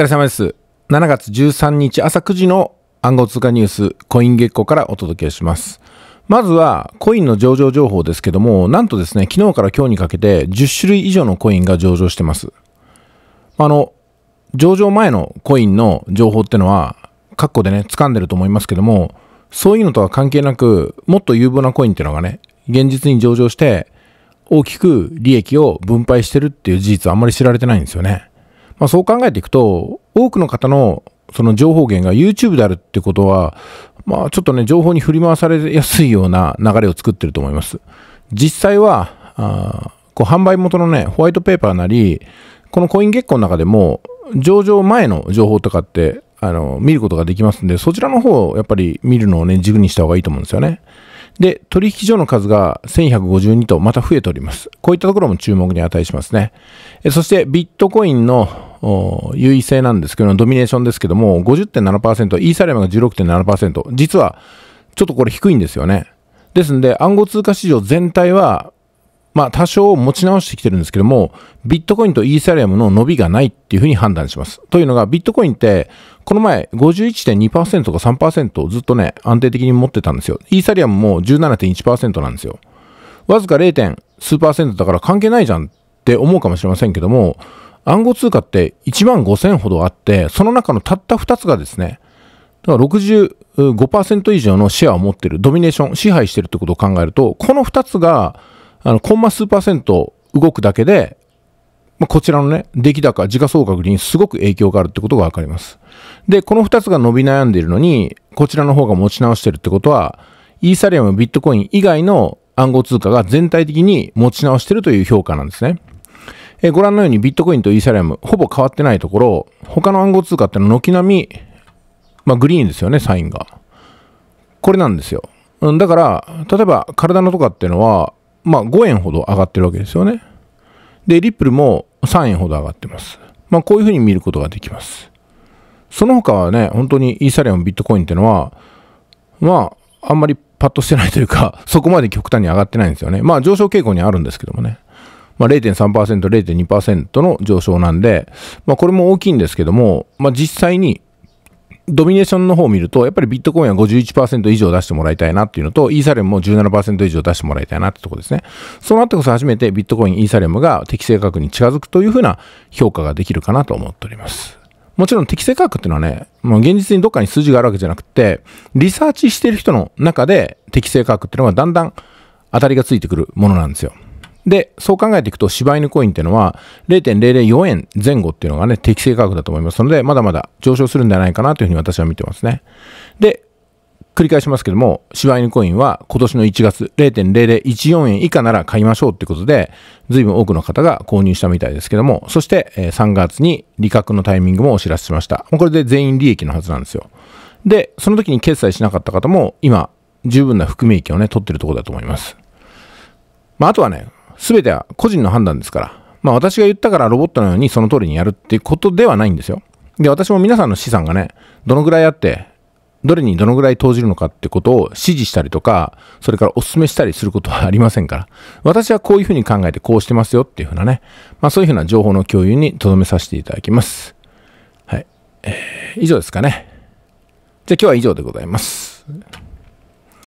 疲れ様です。7月13日朝9時の暗号通貨ニュース、コイン月光からお届けします。まずは、コインの上場情報ですけども、なんとですね、昨日から今日にかけて10種類以上のコインが上場してます。あの、上場前のコインの情報ってのは、括弧でね、掴んでると思いますけども、そういうのとは関係なく、もっと有望なコインっていうのがね、現実に上場して、大きく利益を分配してるっていう事実はあんまり知られてないんですよね。まあ、そう考えていくと、多くの方のその情報源が YouTube であるってことは、まあ、ちょっとね、情報に振り回されやすいような流れを作ってると思います。実際は、あこう販売元のね、ホワイトペーパーなり、このコイン月光の中でも、上場前の情報とかって、あの、見ることができますんで、そちらの方をやっぱり見るのをね、軸にした方がいいと思うんですよね。で、取引所の数が1152とまた増えております。こういったところも注目に値しますね。そして、ビットコインの優位性なんですけど、ドミネーションですけども、50.7%、イーサリアムが16.7%、実はちょっとこれ低いんですよね。ですんで、暗号通貨市場全体は、まあ多少持ち直してきてるんですけども、ビットコインとイーサリアムの伸びがないっていうふうに判断します。というのが、ビットコインって、この前51.2%とか3%をずっとね、安定的に持ってたんですよ。イーサリアムも17.1%なんですよ。わずか 0. 数だから関係ないじゃんって思うかもしれませんけども、暗号通貨って1万5000ほどあって、その中のたった2つがですね、だから65%以上のシェアを持ってる、ドミネーション、支配してるってことを考えると、この2つが、あの、コンマ数パーセント動くだけで、まあ、こちらのね、出来高、時価総額にすごく影響があるってことがわかります。で、この2つが伸び悩んでいるのに、こちらの方が持ち直してるってことは、イーサリアム、ビットコイン以外の暗号通貨が全体的に持ち直してるという評価なんですね。えー、ご覧のようにビットコインとイーサリアム、ほぼ変わってないところ、他の暗号通貨ってのは軒並み、まあ、グリーンですよね、サインが。これなんですよ。うん、だから、例えば、体のとかっていうのは、まあ、5円ほど上がってるわけですよね。で、リップルも3円ほど上がってます。まあ、こういうふうに見ることができます。その他はね、本当にイーサリアム、ビットコインっていうのは、まあ、あんまりパッとしてないというか、そこまで極端に上がってないんですよね。まあ、上昇傾向にあるんですけどもね。まあ、0.3%、0.2%の上昇なんで、まあ、これも大きいんですけども、まあ、実際にドミネーションの方を見ると、やっぱりビットコインは51%以上出してもらいたいなっていうのと、イーサレムも17%以上出してもらいたいなってとこですね。そうなってこそ初めてビットコイン、イーサレムが適正価格に近づくというふうな評価ができるかなと思っております。もちろん適正価格っていうのはね、もう現実にどっかに数字があるわけじゃなくて、リサーチしてる人の中で適正価格っていうのがだんだん当たりがついてくるものなんですよ。で、そう考えていくと、柴犬コインっていうのは、0.004円前後っていうのがね、適正価格だと思いますので、まだまだ上昇するんじゃないかなというふうに私は見てますね。で、繰り返しますけども、柴犬コインは今年の1月0.0014円以下なら買いましょうってことで、随分多くの方が購入したみたいですけども、そして3月に利確のタイミングもお知らせしました。これで全員利益のはずなんですよ。で、その時に決済しなかった方も、今、十分な含み益をね、取ってるところだと思います。まあ、あとはね、全ては個人の判断ですから、まあ私が言ったからロボットのようにその通りにやるっていうことではないんですよ。で、私も皆さんの資産がね、どのぐらいあって、どれにどのぐらい投じるのかってことを指示したりとか、それからお勧めしたりすることはありませんから、私はこういうふうに考えてこうしてますよっていうふうなね、まあそういうふうな情報の共有に留めさせていただきます。はい。えー、以上ですかね。じゃあ今日は以上でございます。